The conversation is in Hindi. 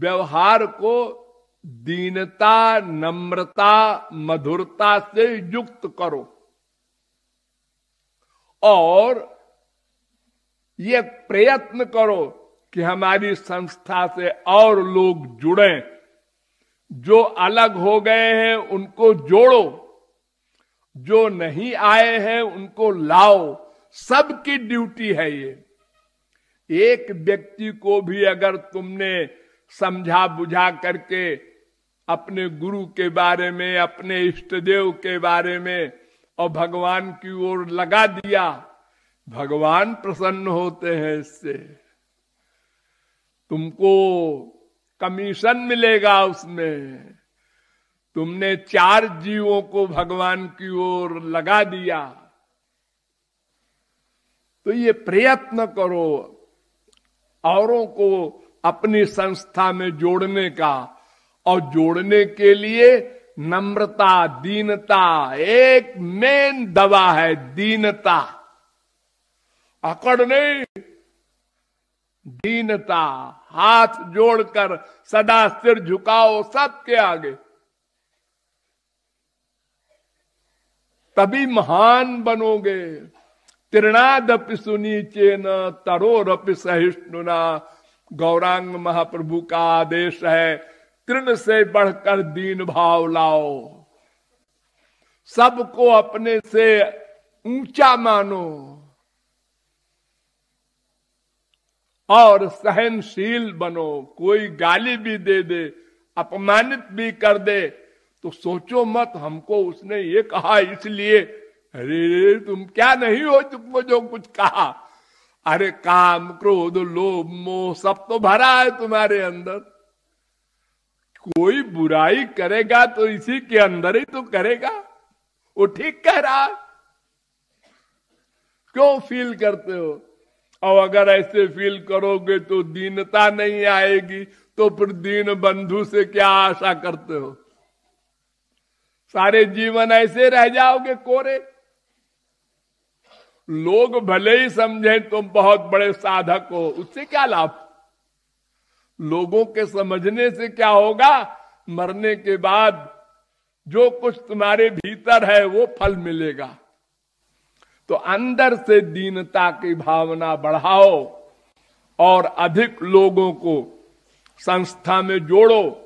व्यवहार को दीनता नम्रता मधुरता से युक्त करो और ये प्रयत्न करो कि हमारी संस्था से और लोग जुड़े जो अलग हो गए हैं उनको जोड़ो जो नहीं आए हैं उनको लाओ सबकी ड्यूटी है ये एक व्यक्ति को भी अगर तुमने समझा बुझा करके अपने गुरु के बारे में अपने इष्ट देव के बारे में और भगवान की ओर लगा दिया भगवान प्रसन्न होते हैं इससे तुमको कमीशन मिलेगा उसमें तुमने चार जीवों को भगवान की ओर लगा दिया तो ये प्रयत्न करो औरों को अपनी संस्था में जोड़ने का और जोड़ने के लिए नम्रता दीनता एक मेन दवा है दीनता अकड़ नहीं दीनता हाथ जोड़कर सदा सिर झुकाओ सबके आगे तभी महान बनोगे तृणादपि सुनीचे न रपि सहिष्णुना गौरांग महाप्रभु का आदेश है तृण से बढ़कर दीन भाव लाओ सबको अपने से ऊंचा मानो और सहनशील बनो कोई गाली भी दे दे अपमानित भी कर दे तो सोचो मत हमको उसने ये कहा इसलिए अरे तुम क्या नहीं हो तुमको जो कुछ कहा अरे काम क्रोध लोभ मोह सब तो भरा है तुम्हारे अंदर कोई बुराई करेगा तो इसी के अंदर ही तो करेगा वो ठीक कह रहा क्यों फील करते हो और अगर ऐसे फील करोगे तो दीनता नहीं आएगी तो फिर दीन बंधु से क्या आशा करते हो सारे जीवन ऐसे रह जाओगे कोरे लोग भले ही समझे तुम बहुत बड़े साधक हो उससे क्या लाभ लोगों के समझने से क्या होगा मरने के बाद जो कुछ तुम्हारे भीतर है वो फल मिलेगा तो अंदर से दीनता की भावना बढ़ाओ और अधिक लोगों को संस्था में जोड़ो